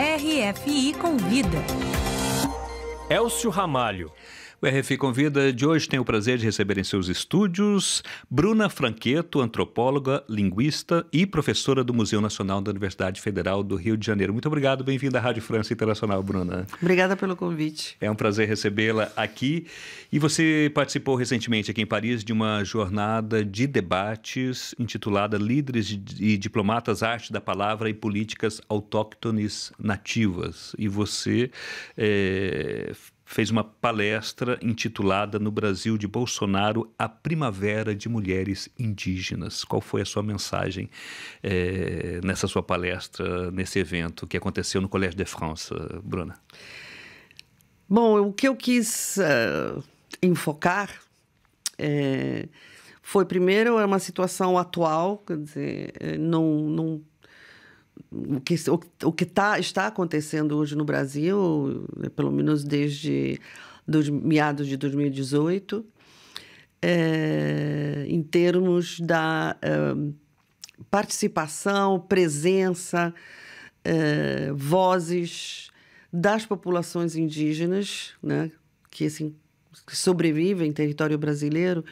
RFI Convida. Elcio Ramalho. O Convida de hoje tem o prazer de receber em seus estúdios Bruna Franqueto, antropóloga, linguista e professora do Museu Nacional da Universidade Federal do Rio de Janeiro. Muito obrigado, bem-vinda à Rádio França Internacional, Bruna. Obrigada pelo convite. É um prazer recebê-la aqui. E você participou recentemente aqui em Paris de uma jornada de debates intitulada Líderes e Diplomatas, Arte da Palavra e Políticas Autóctones Nativas. E você é, fez uma palestra intitulada No Brasil de Bolsonaro, a Primavera de Mulheres Indígenas. Qual foi a sua mensagem é, nessa sua palestra, nesse evento que aconteceu no Collège de France, Bruna? Bom, o que eu quis uh, enfocar é, foi, primeiro, é uma situação atual, quer dizer, não, não o que, o, o que tá, está acontecendo hoje no Brasil, é, pelo menos desde dos, meados de 2018, é, em termos da é, participação, presença, é, vozes das populações indígenas né, que, assim, que sobrevivem em território brasileiro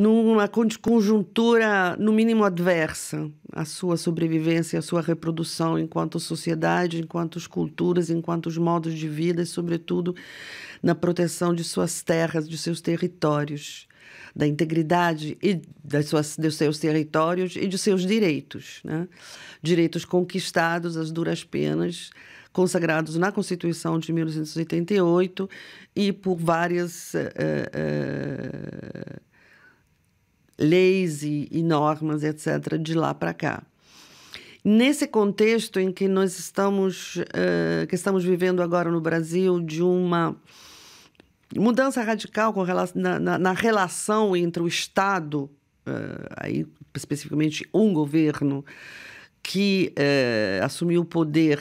numa conjuntura, no mínimo, adversa à sua sobrevivência, à sua reprodução enquanto sociedade, enquanto culturas, enquanto modos de vida e, sobretudo, na proteção de suas terras, de seus territórios, da integridade e das suas, dos seus territórios e de seus direitos. Né? Direitos conquistados às duras penas, consagrados na Constituição de 1988 e por várias. Uh, uh, leis e, e normas, etc., de lá para cá. Nesse contexto em que nós estamos, uh, que estamos vivendo agora no Brasil, de uma mudança radical com relação, na, na, na relação entre o Estado, uh, aí especificamente um governo, que uh, assumiu o poder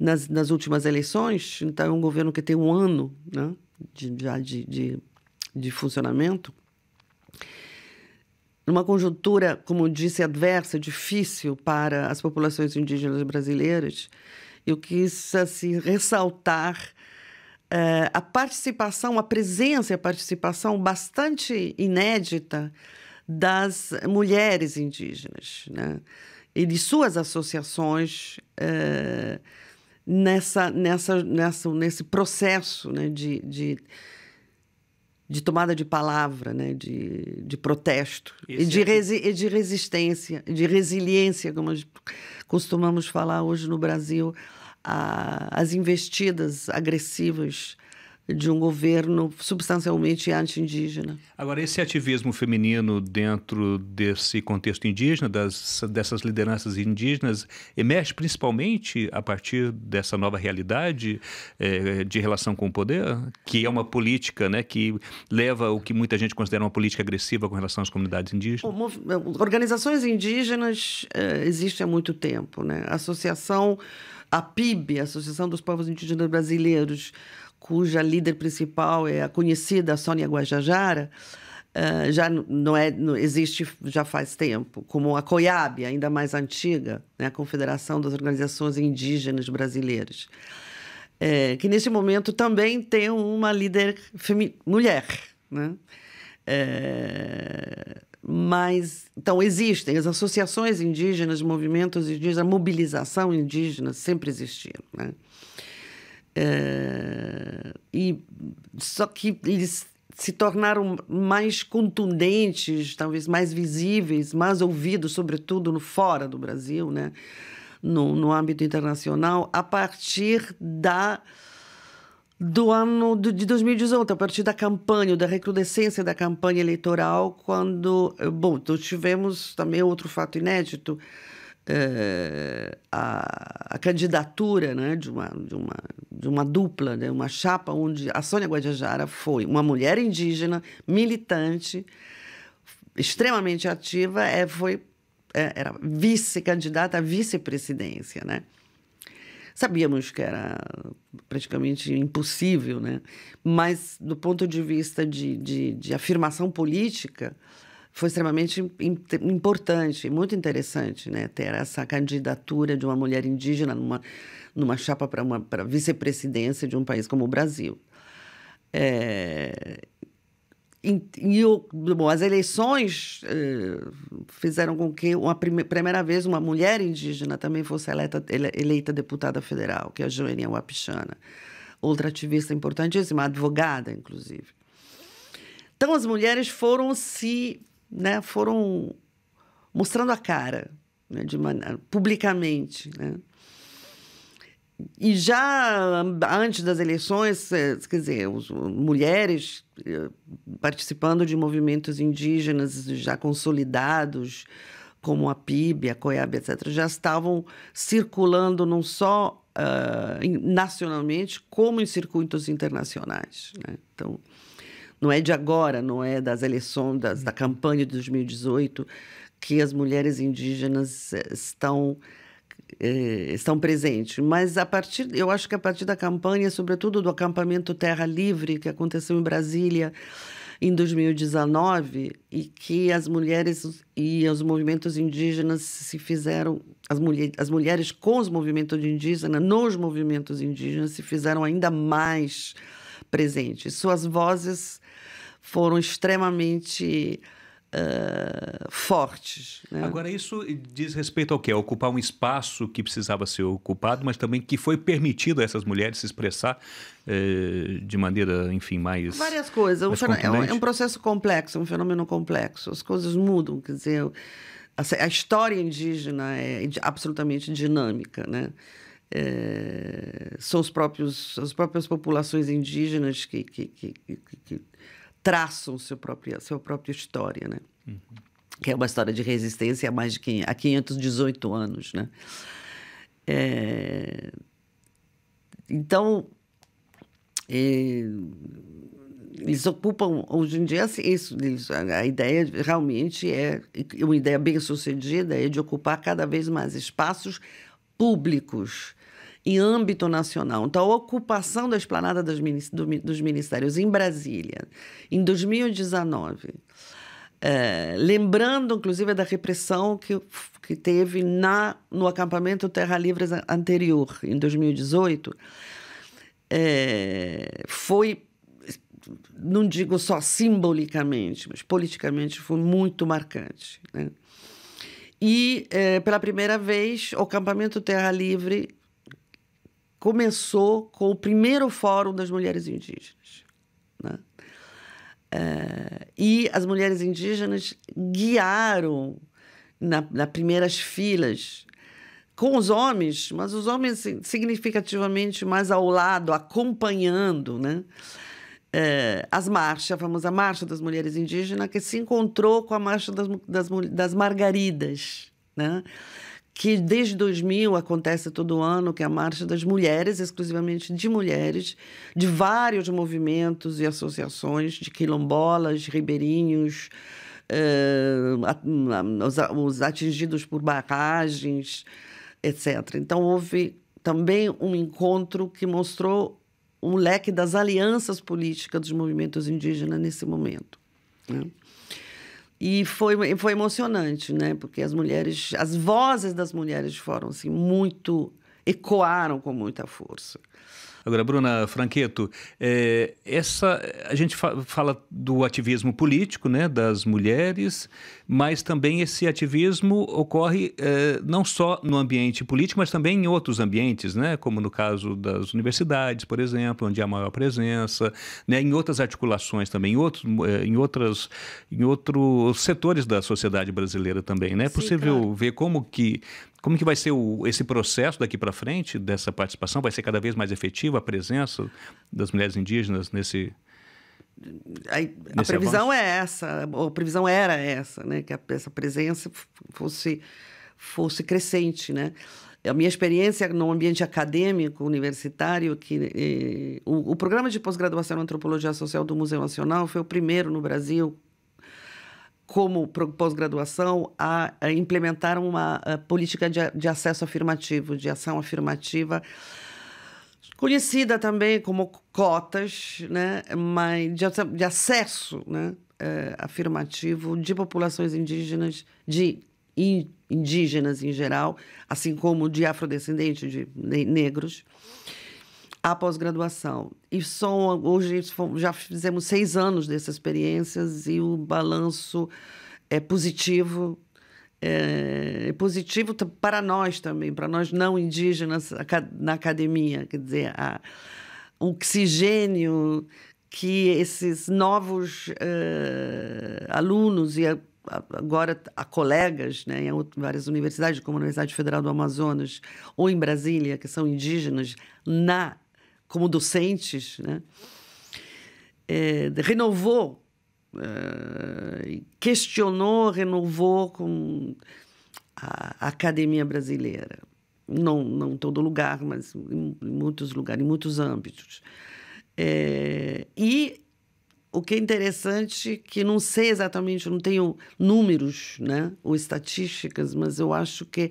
nas, nas últimas eleições, então é um governo que tem um ano né, de, já de, de, de funcionamento, numa conjuntura, como disse, adversa, difícil para as populações indígenas brasileiras, eu quis assim, ressaltar uh, a participação, a presença e a participação bastante inédita das mulheres indígenas né? e de suas associações uh, nessa, nessa, nessa, nesse processo né, de, de de tomada de palavra, né? de, de protesto e de, é... resi e de resistência, de resiliência, como costumamos falar hoje no Brasil, a, as investidas agressivas de um governo substancialmente anti-indígena. Agora, esse ativismo feminino dentro desse contexto indígena, das, dessas lideranças indígenas, emerge principalmente a partir dessa nova realidade é, de relação com o poder, que é uma política né, que leva o que muita gente considera uma política agressiva com relação às comunidades indígenas? Organizações indígenas é, existem há muito tempo. Né? A associação, a PIB, a Associação dos Povos Indígenas Brasileiros, cuja líder principal é a conhecida Sônia Guajajara, uh, já não é não existe já faz tempo, como a COIAB, ainda mais antiga, né, a Confederação das Organizações Indígenas Brasileiras, é, que neste momento também tem uma líder mulher, né? É, mas então existem as associações indígenas, movimentos indígenas, a mobilização indígena sempre existiu, né? Uh, e só que eles se tornaram mais contundentes, talvez mais visíveis, mais ouvidos, sobretudo no fora do Brasil, né? no, no âmbito internacional, a partir da do ano de 2018, a partir da campanha, da recrudescência da campanha eleitoral, quando, bom, então tivemos também outro fato inédito, é, a, a, candidatura né, de, uma, de, uma, de uma dupla, né, uma chapa onde a Sônia Guajajara foi uma mulher indígena, militante, extremamente ativa, é, foi, é, era vice-candidata à vice-presidência. Né? Sabíamos que era praticamente impossível, né? mas do ponto de vista de, de, de afirmação política, foi extremamente importante, muito interessante, né? Ter essa candidatura de uma mulher indígena numa, numa chapa para a vice-presidência de um país como o Brasil. É, e, e o, bom, as eleições eh, fizeram com que, uma prime, primeira vez, uma mulher indígena também fosse eleita, eleita deputada federal, que é a Joelinha Wapichana, outra ativista importantíssima, advogada, inclusive. Então, as mulheres foram se né, foram mostrando a cara né, de maneira, publicamente. Né? E já antes das eleições, é, quer dizer, os, mulheres eh, participando de movimentos indígenas já consolidados, como a PIB, a COIAB, etc., já estavam circulando não só uh, nacionalmente, como em circuitos internacionais. Né? Então, não é de agora, não é das eleições, das, da campanha de 2018, que as mulheres indígenas eh, estão eh, estão presentes, mas a partir, eu acho que a partir da campanha, sobretudo do acampamento Terra Livre que aconteceu em Brasília em 2019 e que as mulheres e os movimentos indígenas se fizeram as, mulher, as mulheres com os movimentos indígenas, nos movimentos indígenas se fizeram ainda mais presentes. Suas vozes foram extremamente uh, fortes. Né? Agora, isso diz respeito ao quê? ocupar um espaço que precisava ser ocupado, mas também que foi permitido a essas mulheres se expressar uh, de maneira, enfim, mais. Várias coisas. Mais é, um, é, um, processo complexo, um fenômeno complexo. As coisas mudam, quer dizer. a, história indígena é absolutamente dinâmica, né? É, são os próprios, as próprias populações indígenas que, que, que, que traçam seu próprio, sua própria história, né? Uhum. Que é uma história de resistência há mais de 500, há 518 anos, né? É... Então, é... eles ocupam, hoje em dia, assim, isso, eles, a ideia realmente é, uma ideia bem sucedida, é de ocupar cada vez mais espaços públicos, em âmbito nacional. Então, a ocupação da esplanada dos, dos ministérios em Brasília, em 2019, é, eh, lembrando, inclusive, da repressão que, que teve na, no acampamento Terra Livre anterior, em 2018, é, eh, foi não digo só simbolicamente, mas politicamente foi muito marcante. Né? E, é, pela primeira vez, o acampamento Terra Livre começou com o primeiro Fórum das Mulheres Indígenas. Né? É, e as mulheres indígenas guiaram na, na primeiras filas com os homens, mas os homens assim, significativamente mais ao lado, acompanhando, né? É, as marchas, a famosa Marcha das Mulheres Indígenas, que se encontrou com a Marcha das, das, das Margaridas, né? que desde 2000 acontece todo ano, que é a Marcha das Mulheres, exclusivamente de mulheres, de vários movimentos e associações, de quilombolas, ribeirinhos, uh, os atingidos por barragens, etc. Então, houve também um encontro que mostrou um leque das alianças políticas dos movimentos indígenas nesse momento. Né? E foi, foi emocionante, né? Porque as mulheres, as vozes das mulheres foram assim, muito. ecoaram com muita força. Agora, Bruna Franqueto, é, essa, a gente fa fala do ativismo político né, das mulheres, mas também esse ativismo ocorre é, não só no ambiente político, mas também em outros ambientes, né, como no caso das universidades, por exemplo, onde há maior presença, né, em outras articulações também, em, outro, é, em, outras, em outros setores da sociedade brasileira também. Né? É possível Sim, claro. ver como que como que vai ser o, esse processo daqui para frente dessa participação? Vai ser cada vez mais efetiva a presença das mulheres indígenas nesse a, a previsão avanço? é essa, a previsão era essa, né, que a, essa presença fosse fosse crescente, né? A minha experiência no ambiente acadêmico universitário, que eh, o, o, programa de pós-graduação em antropologia social do Museu Nacional foi o primeiro no Brasil como pós-graduação, a, a, implementar uma política de, de acesso afirmativo, de ação afirmativa, conhecida também como cotas, né, mas de, de acesso, né, é, afirmativo de populações indígenas, de in, indígenas em geral, assim como de afrodescendentes, de negros a pós-graduação. E são, hoje já fizemos seis anos dessas experiências e o balanço é positivo. É, é positivo para nós também, para nós não indígenas na academia, quer dizer, a, o oxigênio que esses novos uh, alunos e a, agora a colegas né, em várias universidades, como a Universidade Federal do Amazonas ou em Brasília, que são indígenas, na como docentes, né? É, renovou, é, questionou, renovou com a academia brasileira. Não, não em todo lugar, mas em, muitos lugares, em muitos âmbitos. É, e o que é interessante, é que não sei exatamente, não tenho números né, ou estatísticas, mas eu acho que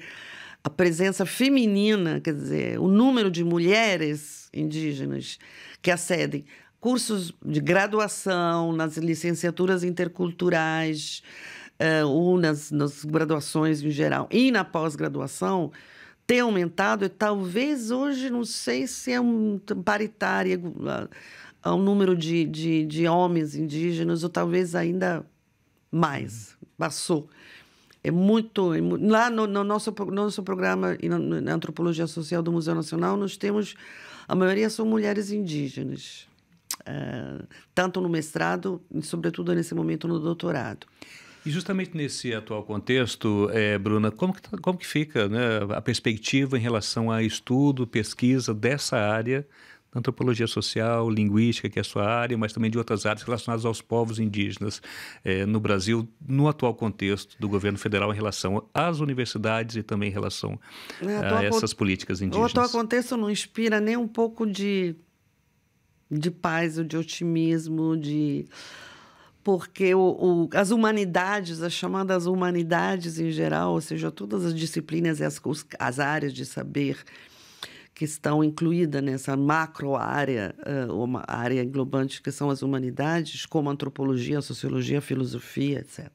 a presença feminina, quer dizer, o número de mulheres indígenas que acedem cursos de graduação nas licenciaturas interculturais uh, ou nas, nas graduações em geral e na pós-graduação tem aumentado e talvez hoje não sei se é um paritária ao número de, de, de homens indígenas ou talvez ainda mais uhum. passou é muito. É, lá no, no, nosso, no nosso programa na, na Antropologia Social do Museu Nacional, nós temos. A maioria são mulheres indígenas, uh, tanto no mestrado, sobretudo nesse momento no doutorado. E justamente nesse atual contexto, é, Bruna, como que, tá, como que fica né, a perspectiva em relação a estudo, pesquisa dessa área da antropologia social, linguística, que é a sua área, mas também de outras áreas relacionadas aos povos indígenas eh, no Brasil, no atual contexto do governo federal em relação às universidades e também em relação é, a, essas políticas indígenas. O atual contexto não inspira nem um pouco de, de paz, ou de otimismo, de porque o, o, as humanidades, as chamadas humanidades em geral, ou seja, todas as disciplinas e as, as áreas de saber, que estão incluídas nessa macro área, uma área englobante que são as humanidades, como antropologia, sociologia, filosofia, etc.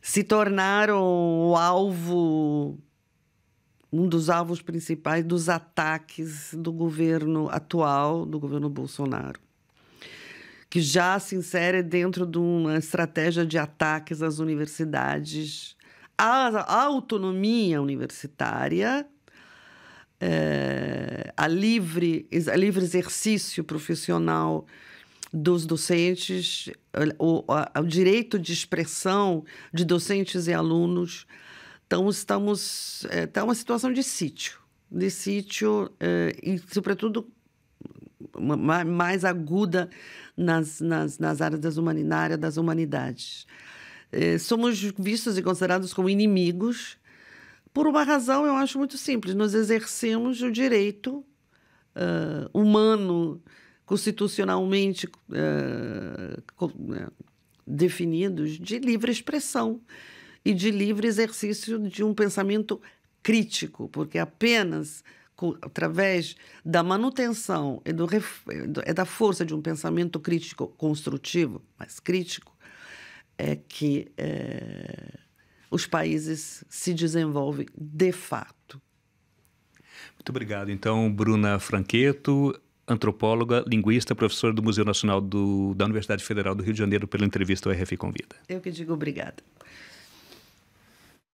Se tornaram o alvo um dos alvos principais dos ataques do governo atual, do governo Bolsonaro, que já se insere dentro de uma estratégia de ataques às universidades, à autonomia universitária eh, a, livre, a livre exercício profissional dos docentes, o, a, o direito de expressão de docentes e alunos. Então, estamos. Está eh, é, uma situação de sítio, de sítio, eh, e, sobretudo, mais aguda nas, nas, nas áreas das humanitárias, das humanidades. somos vistos e considerados como inimigos por uma razão, eu acho muito simples. Nós exercemos o direito uh, humano, constitucionalmente uh, definidos, de livre expressão e de livre exercício de um pensamento crítico, porque apenas através da manutenção e do, é da força de um pensamento crítico construtivo, mas crítico, é que é, os países se desenvolvem de fato. Muito obrigado. Então, Bruna Franqueto, antropóloga, linguista, professora do Museu Nacional do, da Universidade Federal do Rio de Janeiro, pela entrevista ao RF Convida. Eu que digo obrigada.